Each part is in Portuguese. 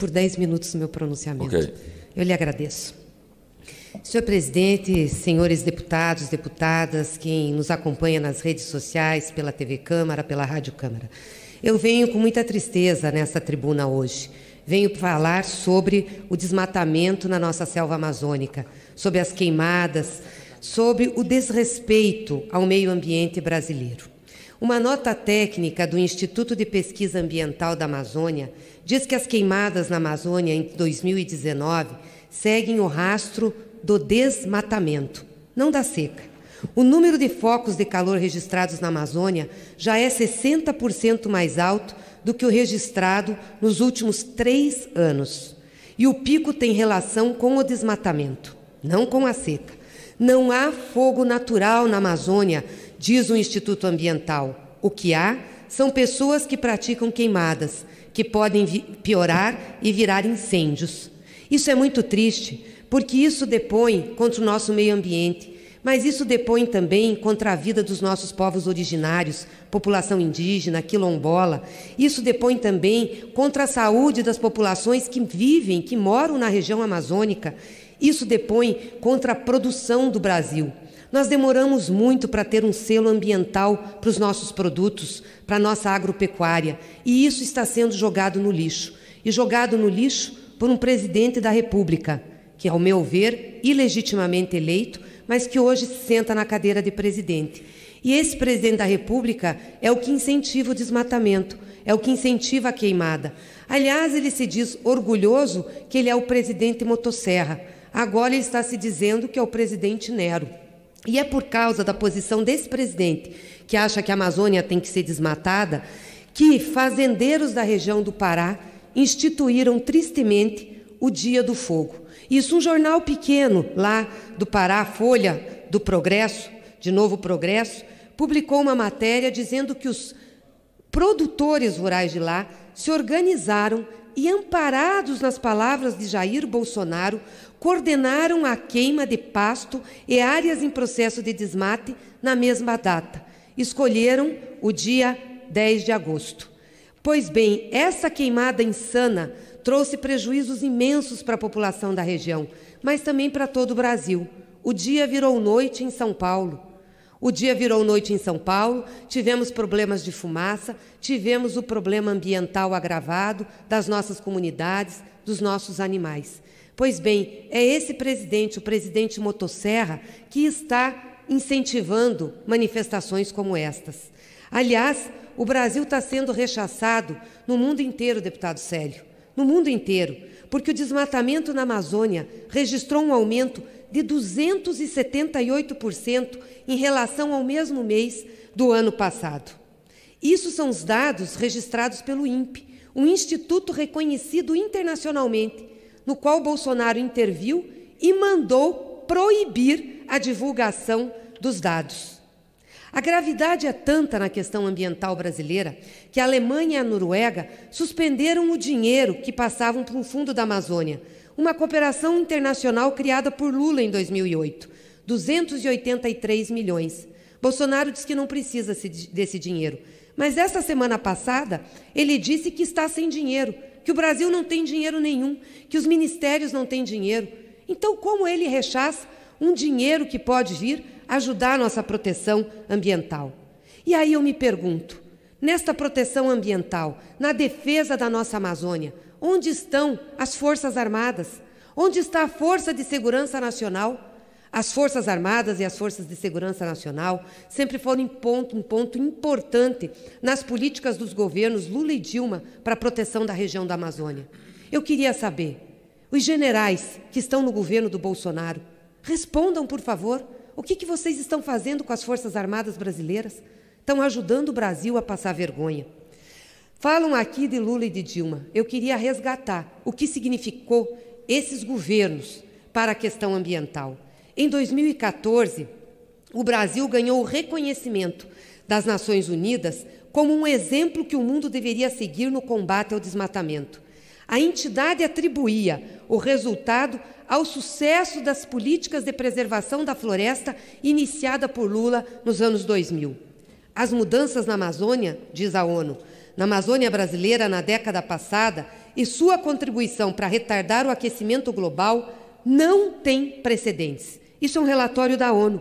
por 10 minutos o meu pronunciamento. Okay. Eu lhe agradeço. Senhor presidente, senhores deputados, deputadas, quem nos acompanha nas redes sociais, pela TV Câmara, pela Rádio Câmara. Eu venho com muita tristeza nessa tribuna hoje. Venho falar sobre o desmatamento na nossa selva amazônica, sobre as queimadas, sobre o desrespeito ao meio ambiente brasileiro. Uma nota técnica do Instituto de Pesquisa Ambiental da Amazônia diz que as queimadas na Amazônia em 2019 seguem o rastro do desmatamento, não da seca. O número de focos de calor registrados na Amazônia já é 60% mais alto do que o registrado nos últimos três anos. E o pico tem relação com o desmatamento, não com a seca. Não há fogo natural na Amazônia Diz o Instituto Ambiental: o que há são pessoas que praticam queimadas, que podem piorar e virar incêndios. Isso é muito triste, porque isso depõe contra o nosso meio ambiente, mas isso depõe também contra a vida dos nossos povos originários, população indígena, quilombola. Isso depõe também contra a saúde das populações que vivem, que moram na região amazônica. Isso depõe contra a produção do Brasil. Nós demoramos muito para ter um selo ambiental para os nossos produtos, para a nossa agropecuária, e isso está sendo jogado no lixo. E jogado no lixo por um presidente da República, que, ao meu ver, ilegitimamente eleito, mas que hoje se senta na cadeira de presidente. E esse presidente da República é o que incentiva o desmatamento, é o que incentiva a queimada. Aliás, ele se diz orgulhoso que ele é o presidente Motosserra. Agora ele está se dizendo que é o presidente Nero. E é por causa da posição desse presidente, que acha que a Amazônia tem que ser desmatada, que fazendeiros da região do Pará instituíram tristemente o Dia do Fogo. Isso um jornal pequeno lá do Pará, Folha do Progresso, de Novo Progresso, publicou uma matéria dizendo que os produtores rurais de lá se organizaram e, amparados nas palavras de Jair Bolsonaro, coordenaram a queima de pasto e áreas em processo de desmate na mesma data. Escolheram o dia 10 de agosto. Pois bem, essa queimada insana trouxe prejuízos imensos para a população da região, mas também para todo o Brasil. O dia virou noite em São Paulo. O dia virou noite em São Paulo, tivemos problemas de fumaça, tivemos o problema ambiental agravado das nossas comunidades, dos nossos animais. Pois bem, é esse presidente, o presidente Motosserra, que está incentivando manifestações como estas. Aliás, o Brasil está sendo rechaçado no mundo inteiro, deputado Célio, no mundo inteiro, porque o desmatamento na Amazônia registrou um aumento de 278% em relação ao mesmo mês do ano passado. Isso são os dados registrados pelo INPE, um instituto reconhecido internacionalmente, no qual Bolsonaro interviu e mandou proibir a divulgação dos dados. A gravidade é tanta na questão ambiental brasileira que a Alemanha e a Noruega suspenderam o dinheiro que passavam para o fundo da Amazônia uma cooperação internacional criada por Lula em 2008, 283 milhões. Bolsonaro diz que não precisa desse dinheiro, mas essa semana passada ele disse que está sem dinheiro, que o Brasil não tem dinheiro nenhum, que os ministérios não têm dinheiro. Então, como ele rechaça um dinheiro que pode vir ajudar a nossa proteção ambiental? E aí eu me pergunto, nesta proteção ambiental, na defesa da nossa Amazônia, Onde estão as Forças Armadas? Onde está a Força de Segurança Nacional? As Forças Armadas e as Forças de Segurança Nacional sempre foram um ponto, um ponto importante nas políticas dos governos Lula e Dilma para a proteção da região da Amazônia. Eu queria saber, os generais que estão no governo do Bolsonaro, respondam, por favor, o que, que vocês estão fazendo com as Forças Armadas brasileiras? Estão ajudando o Brasil a passar vergonha. Falam aqui de Lula e de Dilma. Eu queria resgatar o que significou esses governos para a questão ambiental. Em 2014, o Brasil ganhou o reconhecimento das Nações Unidas como um exemplo que o mundo deveria seguir no combate ao desmatamento. A entidade atribuía o resultado ao sucesso das políticas de preservação da floresta iniciada por Lula nos anos 2000. As mudanças na Amazônia, diz a ONU, na Amazônia brasileira na década passada e sua contribuição para retardar o aquecimento global não tem precedentes. Isso é um relatório da ONU.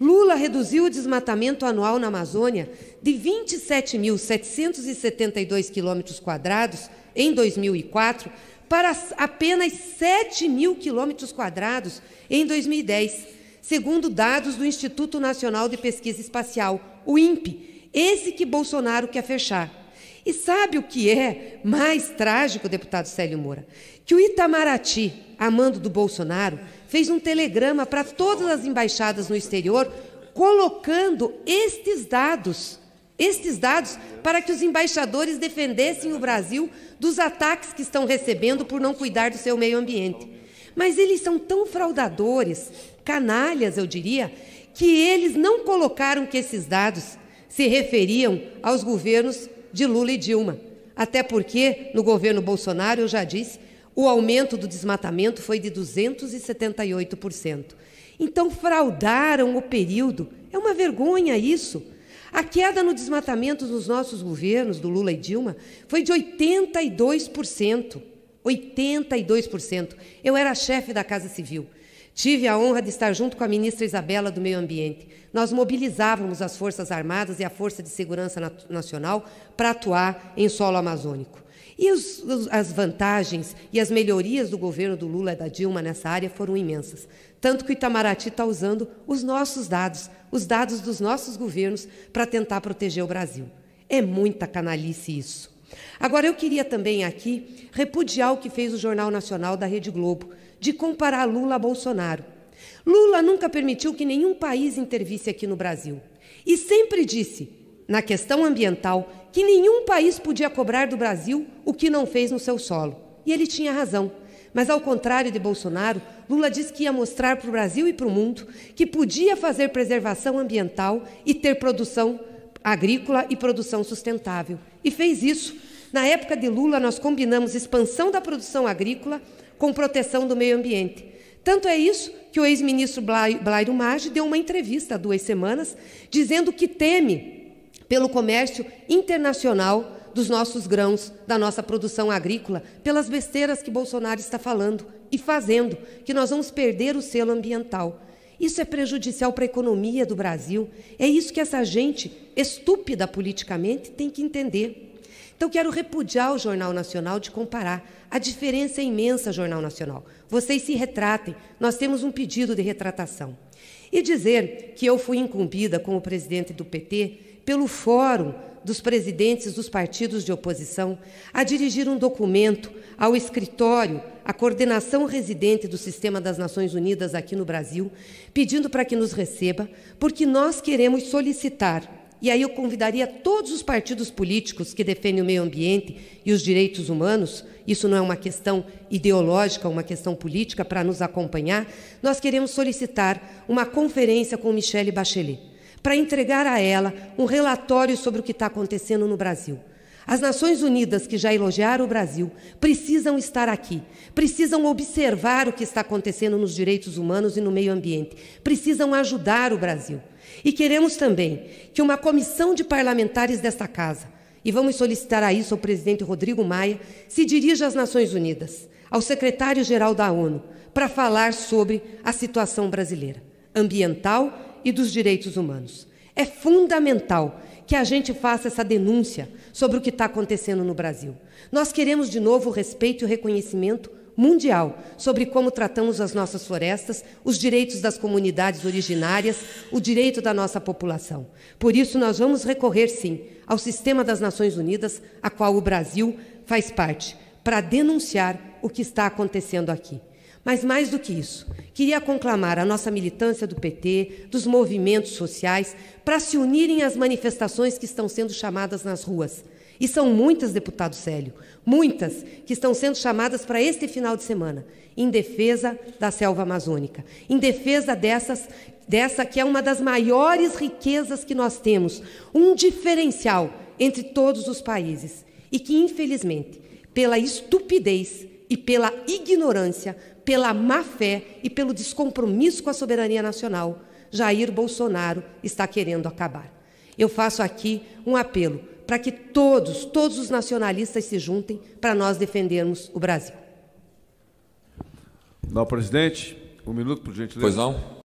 Lula reduziu o desmatamento anual na Amazônia de 27.772 quilômetros quadrados em 2004 para apenas 7 mil quilômetros quadrados em 2010, segundo dados do Instituto Nacional de Pesquisa Espacial, o INPE, esse que Bolsonaro quer fechar. E sabe o que é mais trágico, deputado Célio Moura? Que o Itamaraty, amando do Bolsonaro, fez um telegrama para todas as embaixadas no exterior colocando estes dados, estes dados para que os embaixadores defendessem o Brasil dos ataques que estão recebendo por não cuidar do seu meio ambiente. Mas eles são tão fraudadores, canalhas, eu diria, que eles não colocaram que esses dados se referiam aos governos de Lula e Dilma. Até porque, no governo Bolsonaro, eu já disse, o aumento do desmatamento foi de 278%. Então, fraudaram o período. É uma vergonha isso. A queda no desmatamento nos nossos governos, do Lula e Dilma, foi de 82%. 82%. Eu era chefe da Casa Civil. Tive a honra de estar junto com a ministra Isabela do Meio Ambiente. Nós mobilizávamos as Forças Armadas e a Força de Segurança Nacional para atuar em solo amazônico. E os, os, as vantagens e as melhorias do governo do Lula e da Dilma nessa área foram imensas. Tanto que o Itamaraty está usando os nossos dados, os dados dos nossos governos, para tentar proteger o Brasil. É muita canalice isso. Agora, eu queria também aqui repudiar o que fez o Jornal Nacional da Rede Globo, de comparar Lula a Bolsonaro. Lula nunca permitiu que nenhum país intervisse aqui no Brasil. E sempre disse, na questão ambiental, que nenhum país podia cobrar do Brasil o que não fez no seu solo. E ele tinha razão. Mas, ao contrário de Bolsonaro, Lula disse que ia mostrar para o Brasil e para o mundo que podia fazer preservação ambiental e ter produção agrícola e produção sustentável. E fez isso. Na época de Lula, nós combinamos expansão da produção agrícola com proteção do meio ambiente. Tanto é isso que o ex-ministro Blairo Maggi deu uma entrevista há duas semanas dizendo que teme pelo comércio internacional dos nossos grãos, da nossa produção agrícola, pelas besteiras que Bolsonaro está falando e fazendo, que nós vamos perder o selo ambiental. Isso é prejudicial para a economia do Brasil. É isso que essa gente, estúpida politicamente, tem que entender. Então, quero repudiar o Jornal Nacional de comparar. A diferença é imensa, Jornal Nacional. Vocês se retratem. Nós temos um pedido de retratação. E dizer que eu fui incumbida como presidente do PT pelo Fórum dos presidentes dos partidos de oposição a dirigir um documento ao escritório, à coordenação residente do Sistema das Nações Unidas aqui no Brasil, pedindo para que nos receba, porque nós queremos solicitar. E aí eu convidaria todos os partidos políticos que defendem o meio ambiente e os direitos humanos, isso não é uma questão ideológica, uma questão política, para nos acompanhar. Nós queremos solicitar uma conferência com Michele Bachelet para entregar a ela um relatório sobre o que está acontecendo no Brasil. As Nações Unidas, que já elogiaram o Brasil, precisam estar aqui, precisam observar o que está acontecendo nos direitos humanos e no meio ambiente, precisam ajudar o Brasil. E queremos também que uma comissão de parlamentares desta casa, e vamos solicitar a isso ao presidente Rodrigo Maia, se dirija às Nações Unidas, ao secretário-geral da ONU, para falar sobre a situação brasileira, ambiental e dos direitos humanos. É fundamental que a gente faça essa denúncia sobre o que está acontecendo no Brasil. Nós queremos de novo o respeito e o reconhecimento mundial sobre como tratamos as nossas florestas, os direitos das comunidades originárias, o direito da nossa população. Por isso, nós vamos recorrer, sim, ao sistema das Nações Unidas, a qual o Brasil faz parte, para denunciar o que está acontecendo aqui. Mas mais do que isso, queria conclamar a nossa militância do PT, dos movimentos sociais, para se unirem às manifestações que estão sendo chamadas nas ruas. E são muitas, deputado Célio, muitas que estão sendo chamadas para este final de semana, em defesa da selva amazônica, em defesa dessas, dessa que é uma das maiores riquezas que nós temos, um diferencial entre todos os países e que, infelizmente, pela estupidez e pela ignorância, pela má fé e pelo descompromisso com a soberania nacional, Jair Bolsonaro está querendo acabar. Eu faço aqui um apelo para que todos, todos os nacionalistas se juntem para nós defendermos o Brasil. Não, presidente, um minuto, por gentileza. Pois não.